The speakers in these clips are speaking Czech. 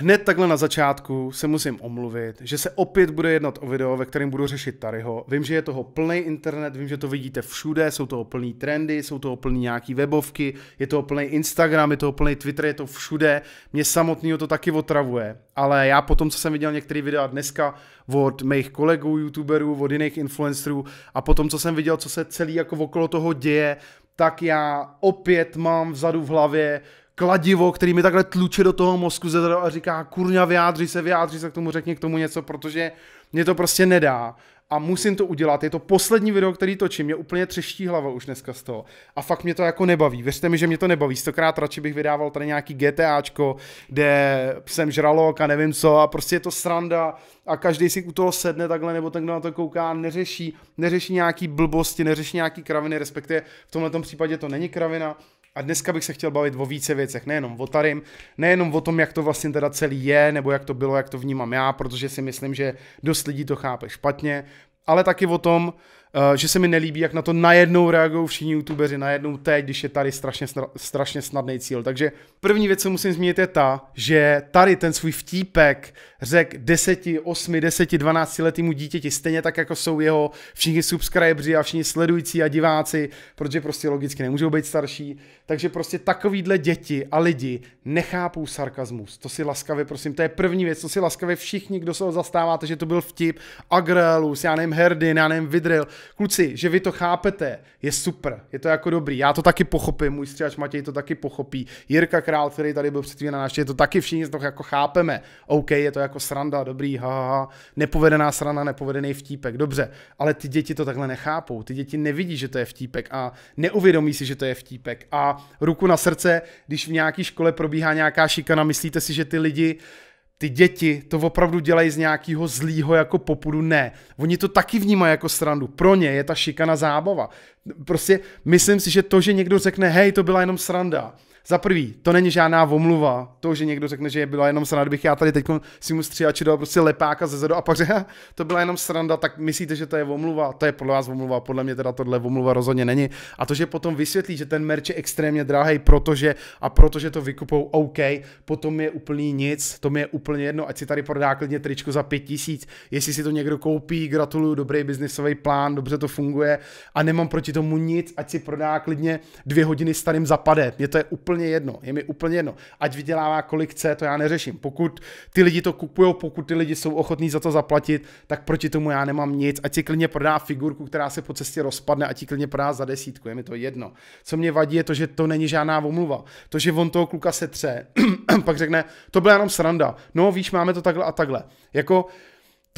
Hned takhle na začátku se musím omluvit, že se opět bude jednat o video, ve kterém budu řešit Taryho. Vím, že je toho plný internet, vím, že to vidíte všude, jsou toho plný trendy, jsou toho plný nějaký webovky, je toho plný Instagram, je toho plný Twitter, je to všude. Mě samotného to taky otravuje, ale já potom, co jsem viděl některé videa dneska od mých kolegů, youtuberů, od jiných influencerů a potom, co jsem viděl, co se celý jako okolo toho děje, tak já opět mám vzadu v hlavě kladivo, který mi takhle tluče do toho mozku zezadu a říká, kurňa, vyjádři se, vyjádři se k tomu, řekni k tomu něco, protože mě to prostě nedá a musím to udělat. Je to poslední video, který točím, mě úplně třeští hlava už dneska z toho. A fakt mě to jako nebaví. Věřte mi, že mě to nebaví. Stokrát radši bych vydával tady nějaký GTAčko, kde jsem žralok a nevím co a prostě je to sranda a každý si u toho sedne takhle nebo ten, kdo na to kouká, neřeší, neřeší nějaký blbosti, neřeší nějaký kraviny, respektive v tomhle případě to není kravina, a dneska bych se chtěl bavit o více věcech, nejenom o Tarim, nejenom o tom, jak to vlastně teda celý je, nebo jak to bylo, jak to vnímám já, protože si myslím, že dost lidí to chápe špatně, ale taky o tom, Eh, že se mi nelíbí, jak na to najednou reagují všichni youtubeři, najednou teď, když je tady strašně, strašně snadný cíl. Takže první věc, co musím zmínit, je ta, že tady ten svůj vtípek řek 10, 8, 10, 12 letýmu dítěti, stejně tak, jako jsou jeho všichni subscribeři a všichni sledující a diváci, protože prostě logicky nemůžou být starší. Takže prostě takovýhle děti a lidi nechápou sarkazmus. To si laskavě, prosím, to je první věc, co si laskavě všichni, kdo se ho zastáváte, že to byl vtip, Agrelus, já nevím, Herdin, já nevím, Vidril, kluci, že vy to chápete, je super, je to jako dobrý, já to taky pochopím, můj stříhač Matěj to taky pochopí, Jirka Král, který tady byl předtím na návštěvě, to taky všichni to jako chápeme, OK, je to jako sranda, dobrý, ha, ha, ha. nepovedená sranda, nepovedený vtípek, dobře, ale ty děti to takhle nechápou, ty děti nevidí, že to je vtípek a neuvědomí si, že to je vtípek a ruku na srdce, když v nějaké škole probíhá nějaká šikana, myslíte si, že ty lidi ty děti to opravdu dělají z nějakého zlýho jako popudu, ne. Oni to taky vnímají jako srandu. Pro ně je ta šikana zábava. Prostě myslím si, že to, že někdo řekne, hej, to byla jenom sranda, za prvý, to není žádná omluva. To, že někdo řekne, že je byla jenom sranda, bych já tady teď si mu stříhači dal prostě lepáka ze zadu a pak řekl, to byla jenom sranda, tak myslíte, že to je omluva? To je podle vás omluva, podle mě teda tohle omluva rozhodně není. A to, že potom vysvětlí, že ten merch je extrémně drahý, protože a protože to vykupou, OK, potom je úplný nic, to mi je úplně jedno, ať si tady prodá klidně tričko za pět tisíc, jestli si to někdo koupí, gratuluju, dobrý biznisový plán, dobře to funguje a nemám proti tomu nic, ať si prodá klidně dvě hodiny starým zapadet. Mě to je úplně úplně jedno. Je mi úplně jedno. Ať vydělává kolik chce, to já neřeším. Pokud ty lidi to kupují, pokud ty lidi jsou ochotní za to zaplatit, tak proti tomu já nemám nic. Ať si klidně prodá figurku, která se po cestě rozpadne, ať ti klidně prodá za desítku. Je mi to jedno. Co mě vadí, je to, že to není žádná omluva. To, že on toho kluka se tře, pak řekne, to byla jenom sranda. No víš, máme to takhle a takhle. Jako,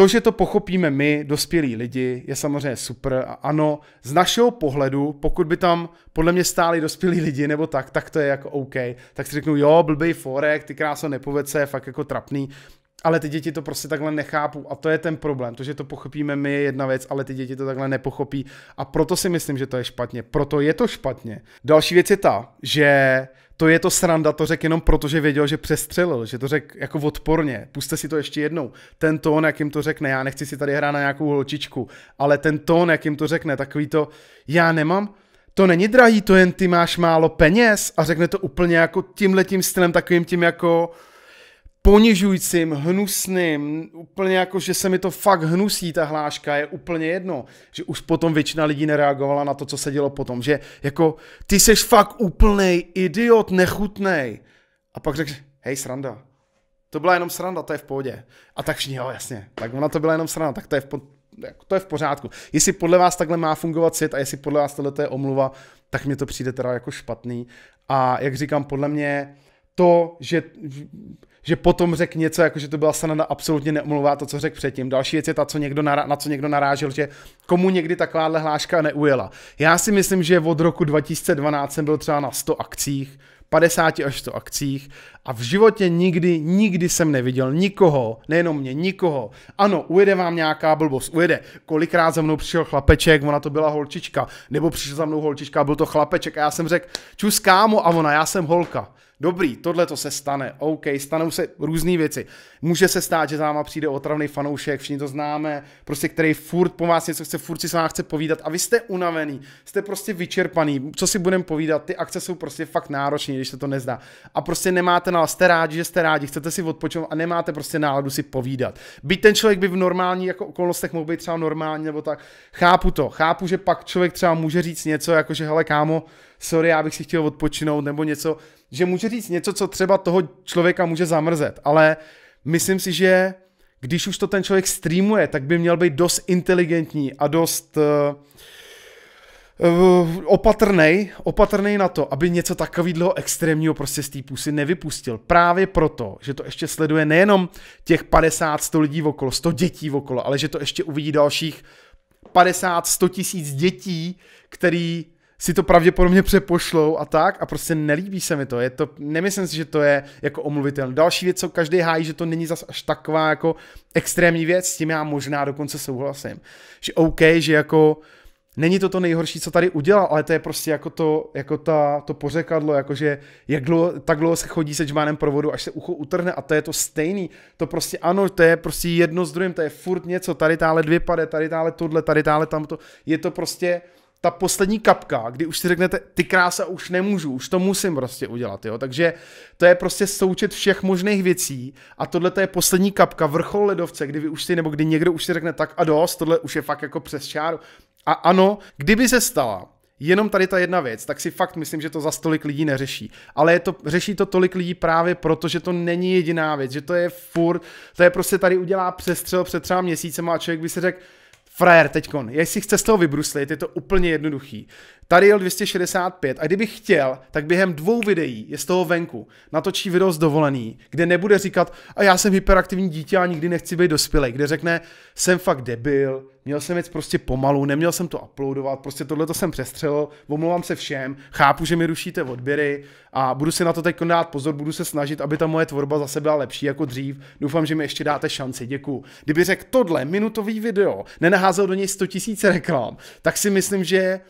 to, že to pochopíme my, dospělí lidi, je samozřejmě super a ano, z našeho pohledu, pokud by tam podle mě stáli dospělí lidi nebo tak, tak to je jako OK, tak si řeknu jo, blbý forek, ty krása nepovece, fakt jako trapný, ale ty děti to prostě takhle nechápou a to je ten problém. To, že to pochopíme my je jedna věc, ale ty děti to takhle nepochopí a proto si myslím, že to je špatně. Proto je to špatně. Další věc je ta, že to je to sranda, to řekl jenom proto, že věděl, že přestřelil, že to řekl jako odporně. Puste si to ještě jednou. Ten tón, jak jim to řekne, já nechci si tady hrát na nějakou holčičku, ale ten tón, jak jim to řekne, takový to, já nemám, to není drahý, to jen ty máš málo peněz a řekne to úplně jako tímhletím stylem, takovým tím jako, ponižujícím, hnusným, úplně jako, že se mi to fakt hnusí ta hláška, je úplně jedno, že už potom většina lidí nereagovala na to, co se dělo potom, že jako ty seš fakt úplný idiot, nechutnej. A pak řekl, hej sranda, to byla jenom sranda, to je v pohodě. A tak všichni, jo jasně, tak ona to byla jenom sranda, tak to je v, po, jako, to je v pořádku. Jestli podle vás takhle má fungovat svět a jestli podle vás tohle je omluva, tak mi to přijde teda jako špatný. A jak říkám, podle mě to, že že potom řekl něco, jako že to byla sanada absolutně neomluvá to, co řekl předtím. Další věc je ta, co někdo nará, na co někdo narážil, že komu někdy takováhle hláška neujela. Já si myslím, že od roku 2012 jsem byl třeba na 100 akcích, 50 až 100 akcích a v životě nikdy, nikdy jsem neviděl nikoho, nejenom mě, nikoho. Ano, ujede vám nějaká blbost, ujede. Kolikrát za mnou přišel chlapeček, ona to byla holčička, nebo přišel za mnou holčička, byl to chlapeček a já jsem řekl, čus kámo a ona, já jsem holka. Dobrý, tohle to se stane, OK, stanou se různé věci. Může se stát, že za přijde otravný fanoušek, všichni to známe, prostě který furt po vás něco chce, furt si s chce povídat a vy jste unavený, jste prostě vyčerpaný, co si budeme povídat, ty akce jsou prostě fakt náročné, když se to nezdá. A prostě nemáte náladu, jste rádi, že jste rádi, chcete si odpočinout a nemáte prostě náladu si povídat. Byť ten člověk by v normální jako okolnostech mohl být třeba normální nebo tak, chápu to, chápu, že pak člověk třeba může říct něco, jako že hele kámo, sorry, já bych si chtěl odpočinout nebo něco, že může říct něco, co třeba toho člověka může zamrzet, ale myslím si, že když už to ten člověk streamuje, tak by měl být dost inteligentní a dost eh, eh, opatrnej, opatrnej na to, aby něco takového extrémního prostě z té pusy nevypustil. Právě proto, že to ještě sleduje nejenom těch 50, 100 lidí okolo, 100 dětí okolo, ale že to ještě uvidí dalších 50, 100 tisíc dětí, který si to pravděpodobně přepošlou a tak a prostě nelíbí se mi to. Je to nemyslím si, že to je jako omluvitelné. Další věc, co každý hájí, že to není zas až taková jako extrémní věc, s tím já možná dokonce souhlasím. Že OK, že jako není to to nejhorší, co tady udělal, ale to je prostě jako to, jako ta, to pořekadlo, jakože jak dlouho, tak dlouho se chodí se džmánem provodu, až se ucho utrhne a to je to stejný. To prostě ano, to je prostě jedno s druhým, to je furt něco, tady tále dvě pade, tady tále tohle, tady tále tamto. Je to prostě ta poslední kapka, kdy už si řeknete, ty krása už nemůžu, už to musím prostě udělat, jo. Takže to je prostě součet všech možných věcí a tohle je poslední kapka, vrchol ledovce, kdy vy už si, nebo kdy někdo už si řekne tak a dost, tohle už je fakt jako přes čáru. A ano, kdyby se stala jenom tady ta jedna věc, tak si fakt myslím, že to za tolik lidí neřeší. Ale je to, řeší to tolik lidí právě proto, že to není jediná věc, že to je furt, to je prostě tady udělá přestřel před třeba měsícem a člověk by si řekl, frajer teďkon. Jestli chce z toho vybruslit, je to úplně jednoduchý. Tady jel 265 a kdybych chtěl, tak během dvou videí je z toho venku. Natočí video z dovolený, kde nebude říkat, a já jsem hyperaktivní dítě a nikdy nechci být dospělý, kde řekne, jsem fakt debil, měl jsem věc prostě pomalu, neměl jsem to uploadovat, prostě tohle to jsem přestřelil, omlouvám se všem, chápu, že mi rušíte odběry a budu si na to teď dát pozor, budu se snažit, aby ta moje tvorba zase byla lepší jako dřív, doufám, že mi ještě dáte šanci, Děkuji. Kdyby řekl tohle minutový video, nenaházel do něj 100 000 reklam, tak si myslím, že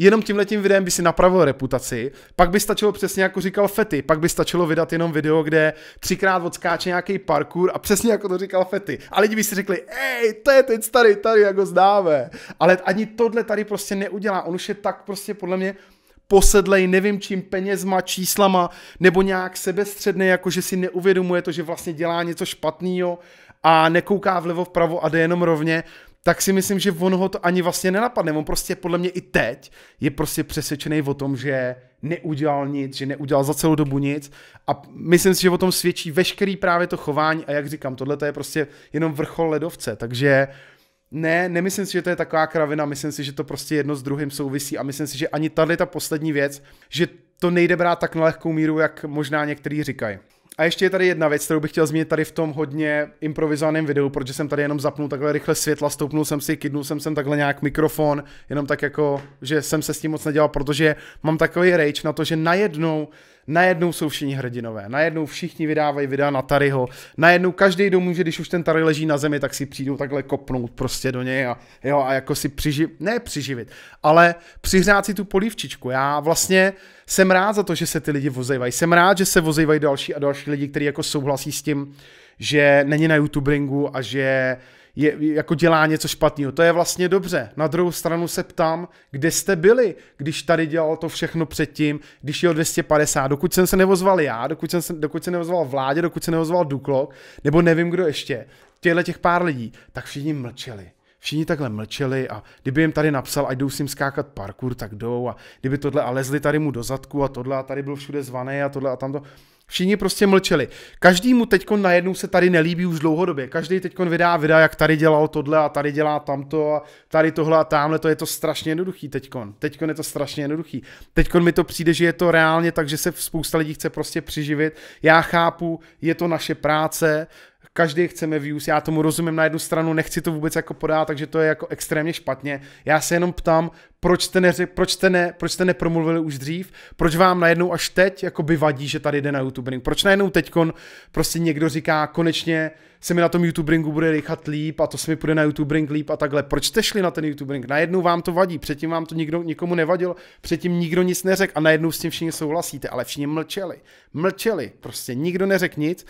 jenom letím videem by si napravil reputaci, pak by stačilo přesně jako říkal Fety, pak by stačilo vydat jenom video, kde třikrát odskáče nějaký parkour a přesně jako to říkal Fety. A lidi by si řekli, ej, to je ten starý, tady jako zdáve. Ale ani tohle tady prostě neudělá, on už je tak prostě podle mě posedlej, nevím čím, penězma, číslama, nebo nějak sebestředný, jako že si neuvědomuje to, že vlastně dělá něco špatného a nekouká vlevo vpravo a jde jenom rovně tak si myslím, že on ho to ani vlastně nenapadne. On prostě podle mě i teď je prostě přesvědčený o tom, že neudělal nic, že neudělal za celou dobu nic a myslím si, že o tom svědčí veškerý právě to chování a jak říkám, tohle to je prostě jenom vrchol ledovce, takže ne, nemyslím si, že to je taková kravina, myslím si, že to prostě jedno s druhým souvisí a myslím si, že ani tady ta poslední věc, že to nejde brát tak na lehkou míru, jak možná někteří říkají. A ještě je tady jedna věc, kterou bych chtěl zmínit tady v tom hodně improvizovaném videu, protože jsem tady jenom zapnul takhle rychle světla, stoupnul jsem si, kidnul jsem sem takhle nějak mikrofon, jenom tak jako, že jsem se s tím moc nedělal, protože mám takový rage na to, že najednou najednou jsou všichni hrdinové, najednou všichni vydávají videa na Taryho, najednou každý domů, že když už ten Tary leží na zemi, tak si přijdou takhle kopnout prostě do něj a, jo, a jako si přiživit, ne přiživit, ale přihřát si tu polívčičku. Já vlastně jsem rád za to, že se ty lidi vozejvají, jsem rád, že se vozejvají další a další lidi, kteří jako souhlasí s tím, že není na YouTubingu a že je, jako dělá něco špatného. To je vlastně dobře. Na druhou stranu se ptám, kde jste byli, když tady dělal to všechno předtím, když jel 250, dokud jsem se nevozval já, dokud jsem se, dokud se nevozval vládě, dokud se nevozval Duklok, nebo nevím kdo ještě, těchto těch pár lidí, tak všichni mlčeli. Všichni takhle mlčeli a kdyby jim tady napsal, ať jdou s ním skákat parkour, tak jdou a kdyby tohle a lezli tady mu do zadku a tohle a tady byl všude zvaný a tohle a tamto. Všichni prostě mlčeli. mu teď najednou se tady nelíbí už dlouhodobě. Každý teď vydá videa, jak tady dělal tohle a tady dělá tamto a tady tohle a tamhle. To je to strašně jednoduchý teďkon. Teďkon je to strašně jednoduchý. Teďkon mi to přijde, že je to reálně tak, že se spousta lidí chce prostě přiživit. Já chápu, je to naše práce, každý chceme views, já tomu rozumím na jednu stranu, nechci to vůbec jako podat, takže to je jako extrémně špatně. Já se jenom ptám, proč jste, ne, proč jste, ne, proč jste nepromluvili už dřív, proč vám najednou až teď jako by vadí, že tady jde na YouTube ring, proč najednou teďkon prostě někdo říká, konečně se mi na tom YouTube ringu bude rychat líp a to se mi půjde na YouTube ring líp a takhle. Proč jste šli na ten YouTube ring? Najednou vám to vadí, předtím vám to nikdo, nikomu nevadilo, předtím nikdo nic neřekl a najednou s tím všichni souhlasíte, ale všichni mlčeli. Mlčeli, prostě nikdo neřekl nic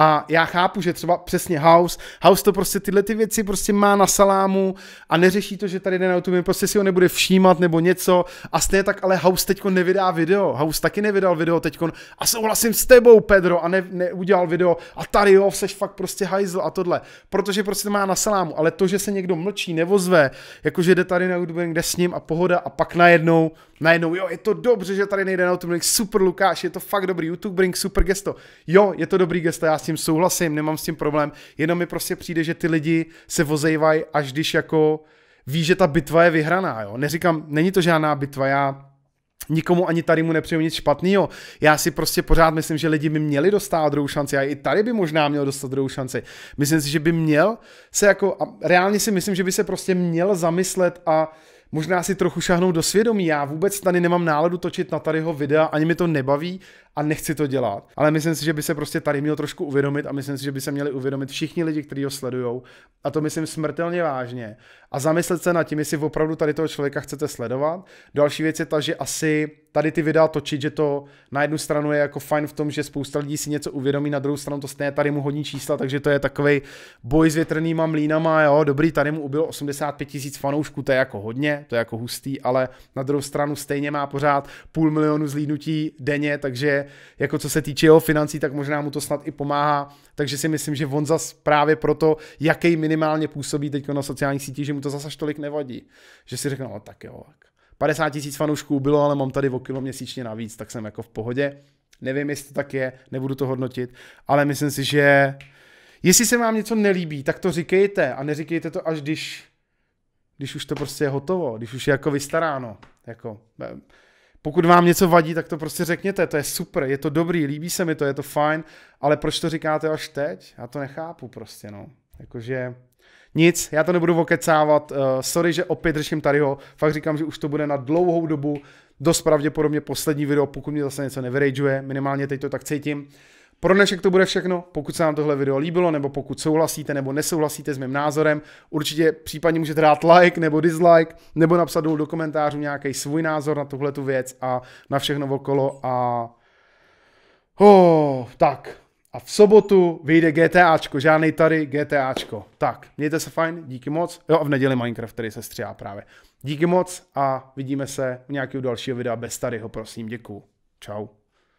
a já chápu, že třeba přesně House, House to prostě tyhle ty věci prostě má na salámu a neřeší to, že tady jde na YouTube, prostě si ho nebude všímat nebo něco. A stejně tak, ale House teďko nevydá video. House taky nevydal video teďko a souhlasím s tebou, Pedro, a ne, neudělal video a tady jo, seš fakt prostě hajzl a tohle. Protože prostě to má na salámu, ale to, že se někdo mlčí, nevozve, jakože jde tady na YouTube, kde s ním a pohoda a pak najednou, najednou, jo, je to dobře, že tady nejde na YouTube, super Lukáš, je to fakt dobrý YouTube, bring super gesto. Jo, je to dobrý gesto, já s tím souhlasím, nemám s tím problém, jenom mi prostě přijde, že ty lidi se vozejvají, až když jako ví, že ta bitva je vyhraná, jo. Neříkám, není to žádná bitva, já nikomu ani tady mu nepřeju nic špatného. Já si prostě pořád myslím, že lidi by měli dostat druhou šanci a i tady by možná měl dostat druhou šanci. Myslím si, že by měl se jako, a reálně si myslím, že by se prostě měl zamyslet a možná si trochu šáhnout do svědomí. Já vůbec tady nemám náladu točit na tadyho videa, ani mi to nebaví a nechci to dělat. Ale myslím si, že by se prostě tady měl trošku uvědomit a myslím si, že by se měli uvědomit všichni lidi, kteří ho sledují. A to myslím smrtelně vážně. A zamyslet se nad tím, jestli opravdu tady toho člověka chcete sledovat. Další věc je ta, že asi tady ty videa točit, že to na jednu stranu je jako fajn v tom, že spousta lidí si něco uvědomí, na druhou stranu to stejně tady mu hodní čísla, takže to je takový boj s větrnýma mlínama, jo, dobrý, tady mu ubylo 85 tisíc fanoušků, to je jako hodně, to je jako hustý, ale na druhou stranu stejně má pořád půl milionu zlídnutí denně, takže jako co se týče jeho financí, tak možná mu to snad i pomáhá, takže si myslím, že on zas právě proto, jaký minimálně působí teď na sociálních sítích, že mu to zase tolik nevadí, že si řekne, no tak jo, tak 50 tisíc fanoušků bylo, ale mám tady o kilo měsíčně navíc, tak jsem jako v pohodě. Nevím, jestli to tak je, nebudu to hodnotit, ale myslím si, že jestli se vám něco nelíbí, tak to říkejte a neříkejte to až když, když už to prostě je hotovo, když už je jako vystaráno. Jako, eh, pokud vám něco vadí, tak to prostě řekněte, to je super, je to dobrý, líbí se mi to, je to fajn, ale proč to říkáte až teď? Já to nechápu prostě, no. Jakože nic, já to nebudu okecávat, uh, sorry, že opět řeším tadyho, fakt říkám, že už to bude na dlouhou dobu, dost pravděpodobně poslední video, pokud mě zase něco nevyrageuje, minimálně teď to tak cítím. Pro dnešek to bude všechno, pokud se vám tohle video líbilo, nebo pokud souhlasíte nebo nesouhlasíte s mým názorem, určitě případně můžete dát like nebo dislike, nebo napsat dolů do komentářů nějaký svůj názor na tuhle tu věc a na všechno okolo a... Oh, tak, a v sobotu vyjde GTAčko, žádný tady GTAčko. Tak, mějte se fajn, díky moc. Jo a v neděli Minecraft, který se stříhá právě. Díky moc a vidíme se u nějakého dalšího videa bez tadyho, prosím, děkuju. Čau.